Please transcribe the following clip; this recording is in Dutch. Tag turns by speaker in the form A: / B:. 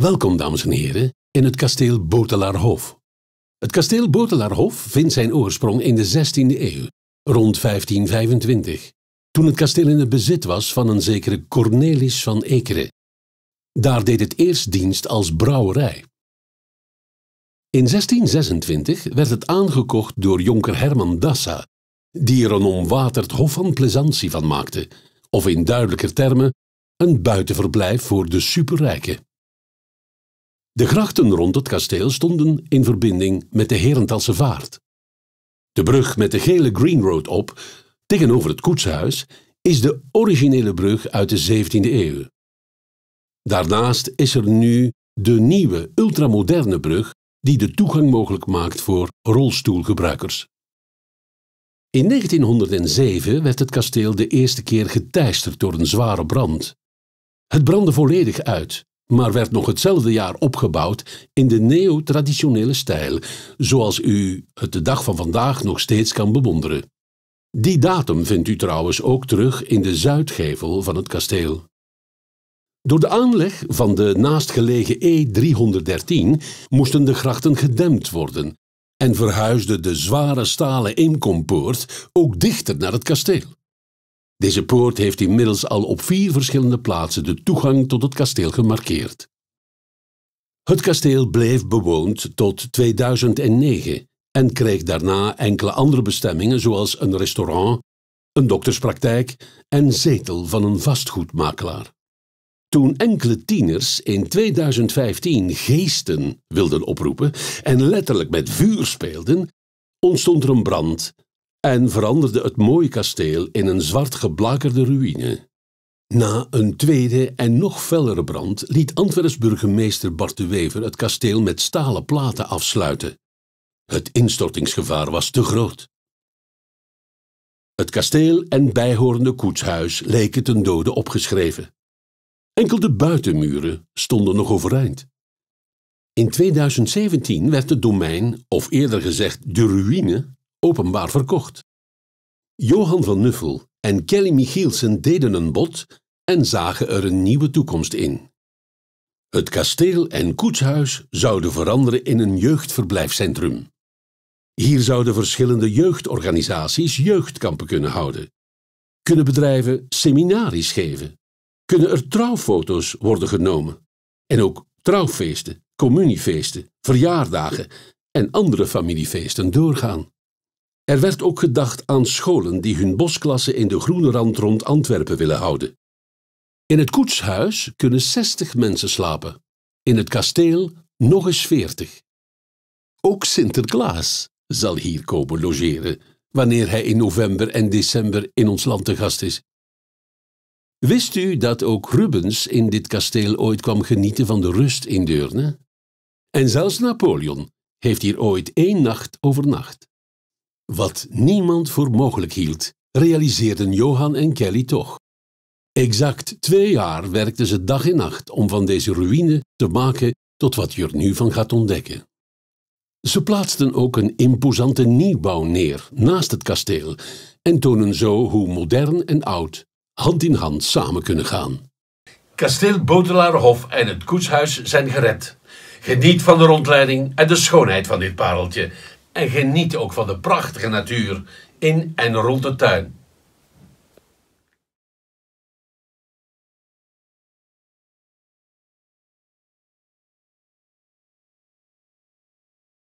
A: Welkom, dames en heren, in het kasteel Botelaarhof. Het kasteel Botelaarhof vindt zijn oorsprong in de 16e eeuw, rond 1525, toen het kasteel in het bezit was van een zekere Cornelis van Ekeren. Daar deed het eerst dienst als brouwerij. In 1626 werd het aangekocht door jonker Herman Dassa, die er een omwaterd hof van plezantie van maakte, of in duidelijker termen, een buitenverblijf voor de superrijken. De grachten rond het kasteel stonden in verbinding met de herentalse vaart. De brug met de gele Green Road op, tegenover het koetshuis, is de originele brug uit de 17e eeuw. Daarnaast is er nu de nieuwe ultramoderne brug die de toegang mogelijk maakt voor rolstoelgebruikers. In 1907 werd het kasteel de eerste keer geteisterd door een zware brand. Het brandde volledig uit maar werd nog hetzelfde jaar opgebouwd in de neo-traditionele stijl, zoals u het de dag van vandaag nog steeds kan bewonderen. Die datum vindt u trouwens ook terug in de zuidgevel van het kasteel. Door de aanleg van de naastgelegen E313 moesten de grachten gedempt worden en verhuisde de zware stalen inkompoort ook dichter naar het kasteel. Deze poort heeft inmiddels al op vier verschillende plaatsen de toegang tot het kasteel gemarkeerd. Het kasteel bleef bewoond tot 2009 en kreeg daarna enkele andere bestemmingen zoals een restaurant, een dokterspraktijk en zetel van een vastgoedmakelaar. Toen enkele tieners in 2015 geesten wilden oproepen en letterlijk met vuur speelden, ontstond er een brand en veranderde het mooie kasteel in een zwart geblakerde ruïne. Na een tweede en nog fellere brand liet Antwerps burgemeester Bart de Wever het kasteel met stalen platen afsluiten. Het instortingsgevaar was te groot. Het kasteel en bijhorende koetshuis leken ten dode opgeschreven. Enkel de buitenmuren stonden nog overeind. In 2017 werd het domein, of eerder gezegd de ruïne, openbaar verkocht. Johan van Nuffel en Kelly Michielsen deden een bod en zagen er een nieuwe toekomst in. Het kasteel en koetshuis zouden veranderen in een jeugdverblijfcentrum. Hier zouden verschillende jeugdorganisaties jeugdkampen kunnen houden, kunnen bedrijven seminaries geven, kunnen er trouwfoto's worden genomen en ook trouwfeesten, communiefeesten, verjaardagen en andere familiefeesten doorgaan. Er werd ook gedacht aan scholen die hun bosklassen in de groene rand rond Antwerpen willen houden. In het koetshuis kunnen 60 mensen slapen, in het kasteel nog eens 40. Ook Sinterklaas zal hier komen logeren wanneer hij in november en december in ons land te gast is. Wist u dat ook Rubens in dit kasteel ooit kwam genieten van de rust in Deurne? En zelfs Napoleon heeft hier ooit één nacht overnacht. Wat niemand voor mogelijk hield, realiseerden Johan en Kelly toch. Exact twee jaar werkten ze dag en nacht om van deze ruïne te maken tot wat je er nu van gaat ontdekken. Ze plaatsten ook een imposante nieuwbouw neer naast het kasteel en tonen zo hoe modern en oud hand in hand samen kunnen gaan. Kasteel Botelaarhof en het koetshuis zijn gered. Geniet van de rondleiding en de schoonheid van dit pareltje en geniet ook van de prachtige natuur in en rond de tuin.